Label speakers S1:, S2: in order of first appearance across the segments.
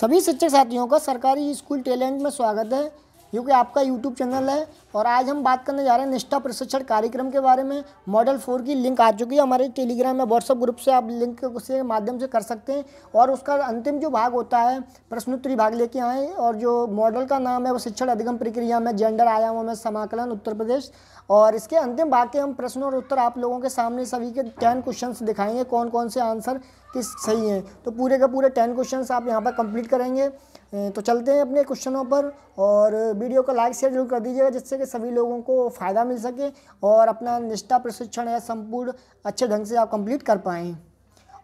S1: सभी शिक्षक साथियों का सरकारी स्कूल टैलेंट में स्वागत है क्योंकि आपका यूट्यूब चैनल है और आज हम बात करने जा रहे हैं निष्ठा प्रशिक्षण कार्यक्रम के बारे में मॉडल फोर की लिंक आ चुकी है हमारे टेलीग्राम या व्हाट्सअप ग्रुप से आप लिंक के माध्यम से कर सकते हैं और उसका अंतिम जो भाग होता है प्रश्नोत्तरी भाग लेके आएँ और जो मॉडल का नाम है वो शिक्षण अधिगम प्रक्रिया में जेंडर आयामों में समाकलन उत्तर प्रदेश और इसके अंतिम भाग के हम प्रश्नों और उत्तर आप लोगों के सामने सभी के टेन क्वेश्चन दिखाएंगे कौन कौन से आंसर किस सही हैं तो पूरे के पूरे टेन क्वेश्चन आप यहाँ पर कंप्लीट करेंगे तो चलते हैं अपने क्वेश्चनों पर और वीडियो को लाइक शेयर जरूर कर दीजिएगा जिससे कि सभी लोगों को फ़ायदा मिल सके और अपना निष्ठा प्रशिक्षण है संपूर्ण अच्छे ढंग से आप कंप्लीट कर पाएँ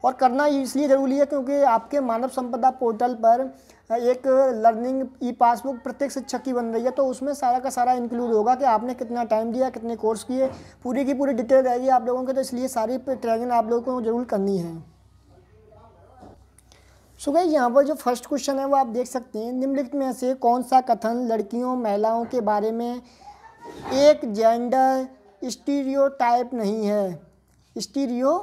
S1: और करना इसलिए ज़रूरी है क्योंकि आपके मानव संपदा पोर्टल पर एक लर्निंग ई पासबुक प्रत्येक शिक्षक की बन रही है तो उसमें सारा का सारा इंक्लूड होगा कि आपने कितना टाइम दिया कितने कोर्स किए पूरी की पूरी डिटेल रहेगी आप लोगों के तो इसलिए सारी ट्रेनिंग आप लोगों को जरूर करनी है सो गई यहाँ पर जो फर्स्ट क्वेश्चन है वो आप देख सकते हैं निम्नलिखित में से कौन सा कथन लड़कियों महिलाओं के बारे में एक जेंडर स्टीरियो टाइप नहीं है स्टीरियो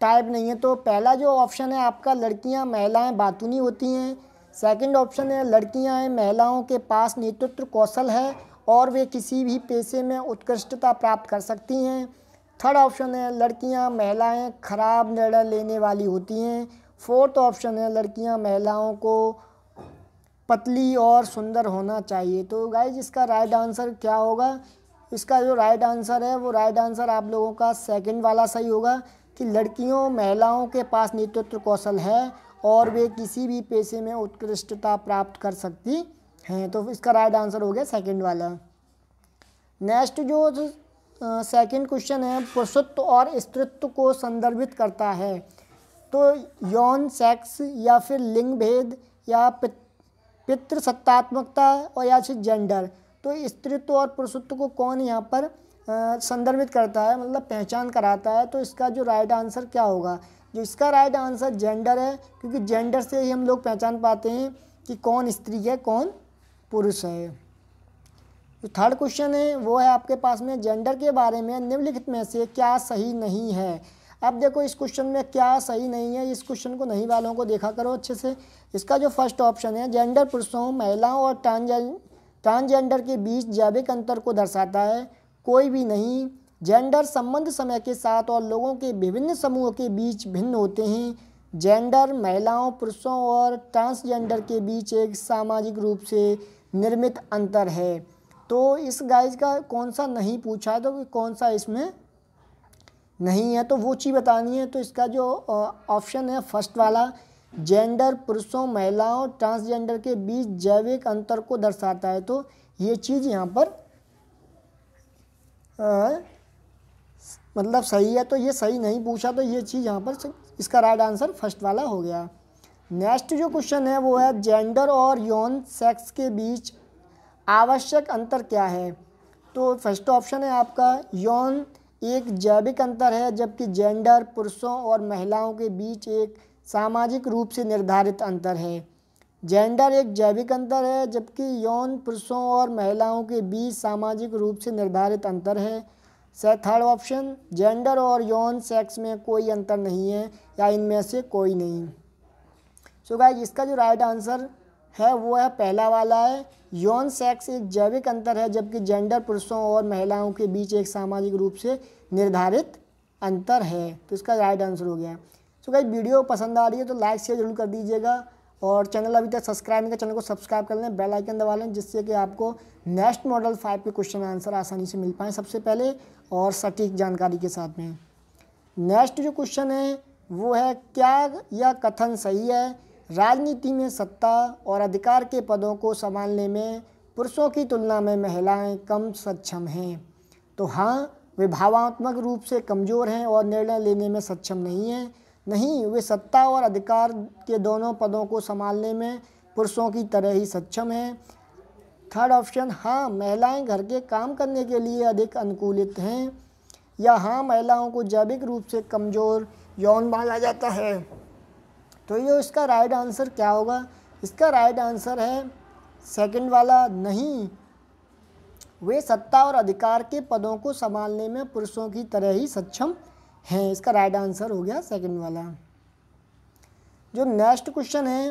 S1: टाइप नहीं है तो पहला जो ऑप्शन है आपका लड़कियां महिलाएं बातूनी होती हैं सेकंड ऑप्शन है लड़कियां हैं महिलाओं के पास नेतृत्व कौशल है और वे किसी भी पेशे में उत्कृष्टता प्राप्त कर सकती हैं थर्ड ऑप्शन है लड़कियां महिलाएं खराब निर्णय लेने वाली होती हैं फोर्थ ऑप्शन है लड़कियां महिलाओं को पतली और सुंदर होना चाहिए तो गाइज इसका राइट आंसर क्या होगा इसका जो राइट आंसर है वो राइट आंसर आप लोगों का सेकंड वाला सही होगा कि लड़कियों महिलाओं के पास नेतृत्व कौशल है और वे किसी भी पेशे में उत्कृष्टता प्राप्त कर सकती हैं तो इसका राइट आंसर हो गया सेकंड वाला नेक्स्ट जो सेकंड क्वेश्चन है पुरुषत्व और स्त्रित्व को संदर्भित करता है तो यौन सेक्स या फिर लिंग भेद या पित पितृसत्तात्मकता और या फिर जेंडर तो स्त्रीत्व और पुरुषत्व को कौन यहाँ पर संदर्भित करता है मतलब पहचान कराता है तो इसका जो राइट आंसर क्या होगा जो इसका राइट आंसर जेंडर है क्योंकि जेंडर से ही हम लोग पहचान पाते हैं कि कौन स्त्री है कौन पुरुष है जो थर्ड क्वेश्चन है वो है आपके पास में जेंडर के बारे में निम्नलिखित में से क्या सही नहीं है अब देखो इस क्वेश्चन में क्या सही नहीं है इस क्वेश्चन को नहीं वालों को देखा करो अच्छे से इसका जो फर्स्ट ऑप्शन है जेंडर पुरुषों महिलाओं और ट्रांजें ट्रांसजेंडर के बीच जैविक अंतर को दर्शाता है कोई भी नहीं जेंडर संबंध समय के साथ और लोगों के विभिन्न समूह के बीच भिन्न होते हैं जेंडर महिलाओं पुरुषों और ट्रांसजेंडर के बीच एक सामाजिक रूप से निर्मित अंतर है तो इस गाइज का कौन सा नहीं पूछा तो कौन सा इसमें नहीं है तो वो चीज़ बतानी है तो इसका जो ऑप्शन है फर्स्ट वाला जेंडर पुरुषों महिलाओं ट्रांसजेंडर के बीच जैविक अंतर को दर्शाता है तो ये चीज़ यहाँ पर आ, मतलब सही है तो ये सही नहीं पूछा तो ये चीज़ यहाँ पर इसका राइट आंसर फर्स्ट वाला हो गया नेक्स्ट जो क्वेश्चन है वो है जेंडर और यौन सेक्स के बीच आवश्यक अंतर क्या है तो फर्स्ट ऑप्शन है आपका यौन एक जैविक अंतर है जबकि जेंडर पुरुषों और महिलाओं के बीच एक सामाजिक रूप से निर्धारित अंतर है जेंडर एक जैविक अंतर है जबकि यौन पुरुषों और महिलाओं के बीच सामाजिक रूप से निर्धारित अंतर है से थर्ड ऑप्शन जेंडर और यौन सेक्स में कोई अंतर नहीं है या इनमें से कोई नहीं सो so गाइज इसका जो राइट आंसर है वो है पहला वाला है यौन सेक्स एक जैविक अंतर है जबकि जेंडर पुरुषों और महिलाओं के बीच एक सामाजिक रूप से निर्धारित अंतर है तो इसका राइट आंसर हो गया तो so, वीडियो पसंद आ रही है तो लाइक शेयर जरूर कर दीजिएगा और चैनल अभी तक सब्सक्राइब नहीं कर चैनल को सब्सक्राइब कर लें बेल आइकन दबा लें जिससे कि आपको नेक्स्ट मॉडल फाइव के क्वेश्चन आंसर आसानी से मिल पाए सबसे पहले और सटीक जानकारी के साथ में नेक्स्ट जो क्वेश्चन है वो है क्या यह कथन सही है राजनीति में सत्ता और अधिकार के पदों को संभालने में पुरुषों की तुलना में महिलाएं कम सक्षम हैं तो हाँ वे भावात्मक रूप से कमज़ोर हैं और निर्णय लेने में सक्षम नहीं हैं नहीं वे सत्ता और अधिकार के दोनों पदों को संभालने में पुरुषों की तरह ही सक्षम हैं थर्ड ऑप्शन हाँ महिलाएं घर के काम करने के लिए अधिक अनुकूलित हैं या हाँ महिलाओं को जैविक रूप से कमज़ोर यौन माना जाता है तो ये इसका राइट आंसर क्या होगा इसका राइट आंसर है सेकंड वाला नहीं वे सत्ता और अधिकार के पदों को संभालने में पुरुषों की तरह ही सक्षम हैं इसका राइट आंसर हो गया सेकंड वाला जो नेक्स्ट क्वेश्चन है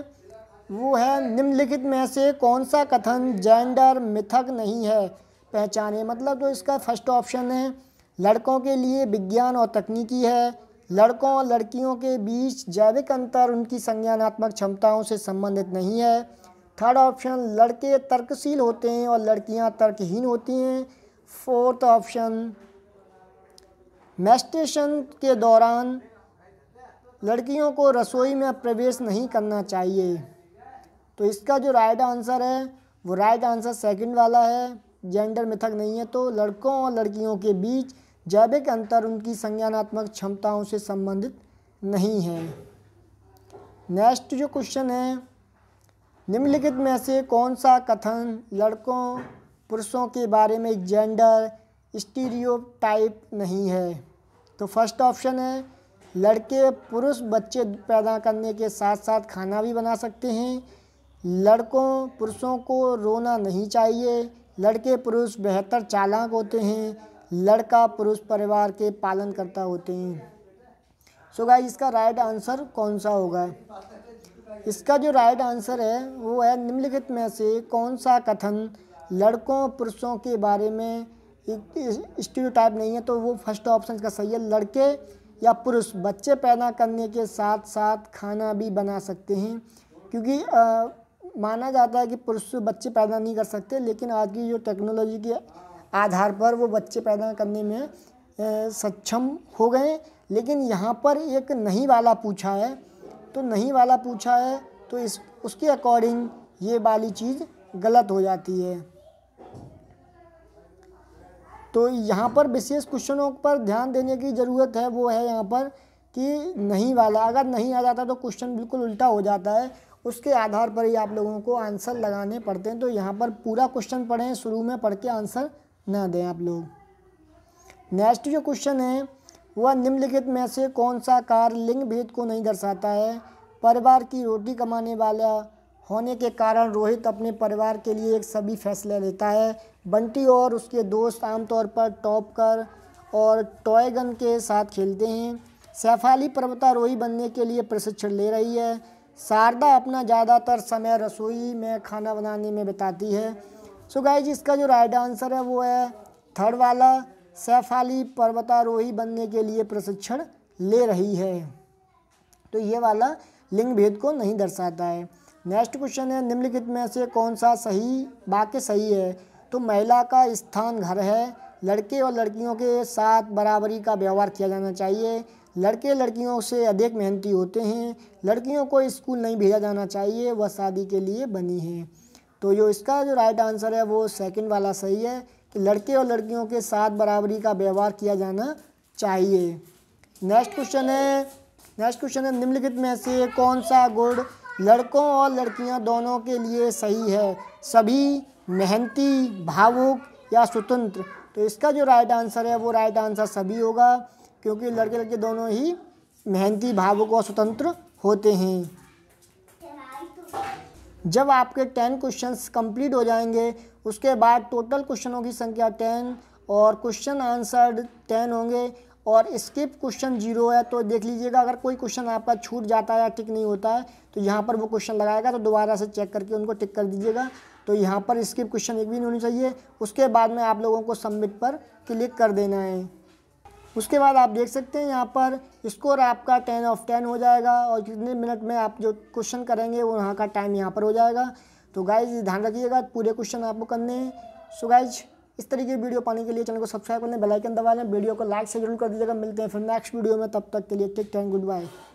S1: वो है निम्नलिखित में से कौन सा कथन जेंडर मिथक नहीं है पहचाने मतलब जो इसका फर्स्ट ऑप्शन है लड़कों के लिए विज्ञान और तकनीकी है लड़कों और लड़कियों के बीच जैविक अंतर उनकी संज्ञानात्मक क्षमताओं से संबंधित नहीं है थर्ड ऑप्शन लड़के तर्कशील होते हैं और लड़कियां तर्कहीन होती हैं फोर्थ ऑप्शन मेस्टेशन के दौरान लड़कियों को रसोई में प्रवेश नहीं करना चाहिए तो इसका जो राइट आंसर है वो राइट आंसर सेकंड वाला है जेंडर मिथक नहीं है तो लड़कों और लड़कियों के बीच जैविक अंतर उनकी संज्ञानात्मक क्षमताओं से संबंधित नहीं है नेक्स्ट जो क्वेश्चन है निम्नलिखित में से कौन सा कथन लड़कों पुरुषों के बारे में जेंडर स्टीरियोटाइप नहीं है तो फर्स्ट ऑप्शन है लड़के पुरुष बच्चे पैदा करने के साथ साथ खाना भी बना सकते हैं लड़कों पुरुषों को रोना नहीं चाहिए लड़के पुरुष बेहतर चालाक होते हैं लड़का पुरुष परिवार के पालन करता होते हैं सो गाइस इसका राइट आंसर कौन सा होगा इसका जो राइट आंसर है वो है निम्नलिखित में से कौन सा कथन लड़कों पुरुषों के बारे में स्टीरियोटाइप नहीं है तो वो फर्स्ट ऑप्शन का सही है लड़के या पुरुष बच्चे पैदा करने के साथ साथ खाना भी बना सकते हैं क्योंकि आ, माना जाता है कि पुरुष बच्चे पैदा नहीं कर सकते लेकिन आज की जो टेक्नोलॉजी की आधार पर वो बच्चे पैदा करने में सक्षम हो गए लेकिन यहाँ पर एक नहीं वाला पूछा है तो नहीं वाला पूछा है तो इस उसके अकॉर्डिंग ये वाली चीज़ गलत हो जाती है तो यहाँ पर विशेष क्वेश्चनों पर ध्यान देने की ज़रूरत है वो है यहाँ पर कि नहीं वाला अगर नहीं आ जाता तो क्वेश्चन बिल्कुल उल्टा हो जाता है उसके आधार पर ही आप लोगों को आंसर लगाने पड़ते हैं तो यहाँ पर पूरा क्वेश्चन पढ़ें शुरू में पढ़ के आंसर ना दें आप लोग नेक्स्ट जो क्वेश्चन है वह निम्नलिखित में से कौन सा कार लिंग भेद को नहीं दर्शाता है परिवार की रोटी कमाने वाला होने के कारण रोहित अपने परिवार के लिए एक सभी फैसले लेता है बंटी और उसके दोस्त आमतौर पर टॉप कर और टॉयगन के साथ खेलते हैं सैफाली पर्वतारोही बनने के लिए प्रशिक्षण ले रही है शारदा अपना ज़्यादातर समय रसोई में खाना बनाने में बिताती है सो so गाइज इसका जो राइट आंसर है वो है थर्ड वाला सैफाली पर्वतारोही बनने के लिए प्रशिक्षण ले रही है तो ये वाला लिंग भेद को नहीं दर्शाता है नेक्स्ट क्वेश्चन है निम्नलिखित में से कौन सा सही वाक्य सही है तो महिला का स्थान घर है लड़के और लड़कियों के साथ बराबरी का व्यवहार किया जाना चाहिए लड़के लड़कियों से अधिक मेहनती होते हैं लड़कियों को स्कूल नहीं भेजा जाना चाहिए वह शादी के लिए बनी है तो जो इसका जो राइट आंसर है वो सेकंड वाला सही है कि लड़के और लड़कियों के साथ बराबरी का व्यवहार किया जाना चाहिए नेक्स्ट क्वेश्चन है नेक्स्ट क्वेश्चन है निम्नलिखित में से कौन सा गुण लड़कों और लड़कियां दोनों के लिए सही है सभी मेहनती भावुक या स्वतंत्र तो इसका जो राइट आंसर है वो राइट आंसर सभी होगा क्योंकि लड़के लड़के दोनों ही मेहनती भावुक और स्वतंत्र होते हैं जब आपके टेन क्वेश्चंस कंप्लीट हो जाएंगे उसके बाद टोटल क्वेश्चनों की संख्या टेन और क्वेश्चन आंसर टेन होंगे और स्किप क्वेश्चन जीरो है तो देख लीजिएगा अगर कोई क्वेश्चन आपका छूट जाता है या टिक नहीं होता है तो यहाँ पर वो क्वेश्चन लगाएगा तो दोबारा से चेक करके उनको टिक कर दीजिएगा तो यहाँ पर स्किप क्वेश्चन एक भी नहीं होनी चाहिए उसके बाद में आप लोगों को सबमिट पर क्लिक कर देना है उसके बाद आप देख सकते हैं यहाँ पर स्कोर आपका टेन ऑफ टेन हो जाएगा और कितने मिनट में आप जो क्वेश्चन करेंगे वो वहाँ का टाइम यहाँ पर हो जाएगा तो गाइज ध्यान रखिएगा पूरे क्वेश्चन आपको करने हैं सो गाइज इस तरीके की वीडियो पाने के लिए चैनल को सब्सक्राइब करने बेलाइकन दबा लें वीडियो को लाइक से जरूर कर दीजिएगा मिलते हैं फिर नेक्स्ट वीडियो में तब तक के लिए टेक टाइम गुड बाय